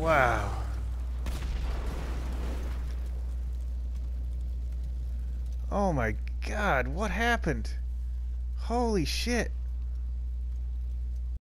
Wow. Oh my god, what happened? Holy shit.